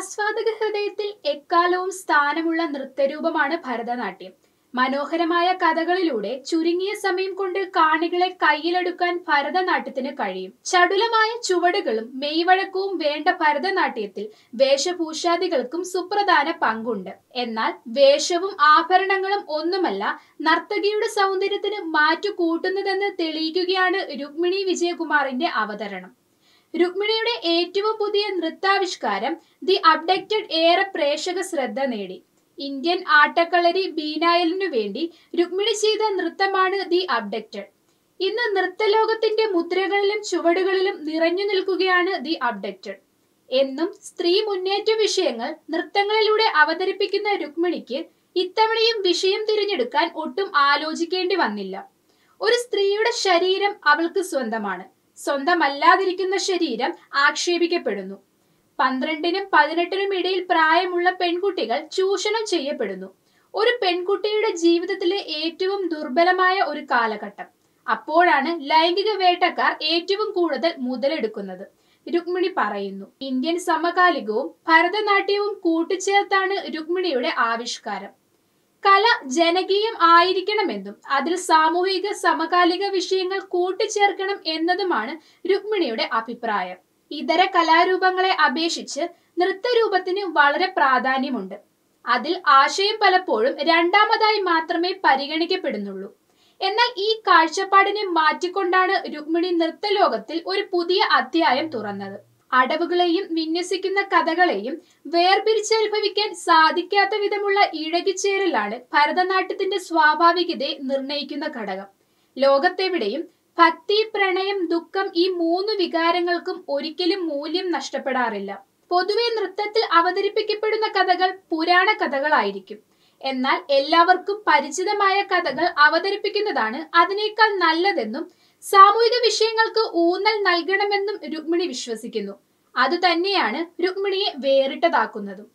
ആസ്വാദക ഹൃദയത്തിൽ എക്കാലവും സ്ഥാനമുള്ള നൃത്തരൂപമാണ് ഭരതനാട്യം മനോഹരമായ കഥകളിലൂടെ ചുരുങ്ങിയ സമയം കൊണ്ട് കാണികളെ കയ്യിലെടുക്കാൻ ഭരതനാട്യത്തിന് കഴിയും ചടുലമായ ചുവടുകളും മെയ്വഴക്കവും വേണ്ട ഭരതനാട്യത്തിൽ വേഷഭൂഷാദികൾക്കും സുപ്രധാന പങ്കുണ്ട് എന്നാൽ വേഷവും ആഭരണങ്ങളും ഒന്നുമല്ല നർത്തകിയുടെ സൗന്ദര്യത്തിന് മാറ്റു കൂട്ടുന്നതെന്ന് തെളിയിക്കുകയാണ് രുക്മിണി വിജയകുമാറിന്റെ അവതരണം രുക്മിണിയുടെ ഏറ്റവും പുതിയ നൃത്താവിഷ്കാരം ദി അപ്ഡേറ്റഡ് ഏറെ പ്രേക്ഷക ശ്രദ്ധ നേടി ഇന്ത്യൻ ആട്ടക്കളരി ബീനായലിനു വേണ്ടി രുക്മിണി ചെയ്ത നൃത്തമാണ് ദി അപ്ഡേറ്റഡ് ഇന്ന് നൃത്തലോകത്തിന്റെ മുദ്രകളിലും ചുവടുകളിലും നിറഞ്ഞു നിൽക്കുകയാണ് ദി അപ്ഡേറ്റഡ് എന്നും സ്ത്രീ മുന്നേറ്റ വിഷയങ്ങൾ നൃത്തങ്ങളിലൂടെ അവതരിപ്പിക്കുന്ന രുക്മിണിക്ക് ഇത്തവണയും വിഷയം തിരഞ്ഞെടുക്കാൻ ഒട്ടും ആലോചിക്കേണ്ടി വന്നില്ല ഒരു സ്ത്രീയുടെ ശരീരം അവൾക്ക് സ്വന്തമാണ് സ്വന്തമല്ലാതിരിക്കുന്ന ശരീരം ആക്ഷേപിക്കപ്പെടുന്നു പന്ത്രണ്ടിനും പതിനെട്ടിനും ഇടയിൽ പ്രായമുള്ള പെൺകുട്ടികൾ ചൂഷണം ചെയ്യപ്പെടുന്നു ഒരു പെൺകുട്ടിയുടെ ജീവിതത്തിലെ ഏറ്റവും ദുർബലമായ ഒരു കാലഘട്ടം അപ്പോഴാണ് ലൈംഗിക വേട്ടക്കാർ ഏറ്റവും കൂടുതൽ മുതലെടുക്കുന്നത് രുക്മിണി പറയുന്നു ഇന്ത്യൻ സമകാലികവും ഭരതനാട്യവും കൂട്ടിച്ചേർത്താണ് രുക്മിണിയുടെ ആവിഷ്കാരം കല ജനകീയം ആയിരിക്കണമെന്നും അതിൽ സാമൂഹിക സമകാലിക വിഷയങ്ങൾ കൂട്ടിച്ചേർക്കണം എന്നതുമാണ് രുക്മിണിയുടെ അഭിപ്രായം ഇതര കലാരൂപങ്ങളെ അപേക്ഷിച്ച് നൃത്തരൂപത്തിന് വളരെ പ്രാധാന്യമുണ്ട് അതിൽ ആശയം പലപ്പോഴും രണ്ടാമതായി മാത്രമേ പരിഗണിക്കപ്പെടുന്നുള്ളൂ എന്നാൽ ഈ കാഴ്ചപ്പാടിനെ മാറ്റിക്കൊണ്ടാണ് രുക്മിണി നൃത്തലോകത്തിൽ ഒരു പുതിയ അധ്യായം തുറന്നത് അടവുകളെയും വിന്യസിക്കുന്ന കഥകളെയും വേർപിരിച്ചനുഭവിക്കാൻ സാധിക്കാത്ത വിധമുള്ള ഇഴകിച്ചേരലാണ് ഭരതനാട്യത്തിന്റെ സ്വാഭാവികതയെ നിർണയിക്കുന്ന ഘടകം ലോകത്തെവിടെയും ഭക്തി പ്രണയം ദുഃഖം ഈ മൂന്ന് വികാരങ്ങൾക്കും ഒരിക്കലും മൂല്യം നഷ്ടപ്പെടാറില്ല പൊതുവെ നൃത്തത്തിൽ അവതരിപ്പിക്കപ്പെടുന്ന കഥകൾ പുരാണ കഥകളായിരിക്കും എന്നാൽ എല്ലാവർക്കും പരിചിതമായ കഥകൾ അവതരിപ്പിക്കുന്നതാണ് അതിനേക്കാൾ നല്ലതെന്നും സാമൂഹിക വിഷയങ്ങൾക്ക് ഊന്നൽ നൽകണമെന്നും രുക്മിണി വിശ്വസിക്കുന്നു അത് തന്നെയാണ് രുക്മിണിയെ വേറിട്ടതാക്കുന്നതും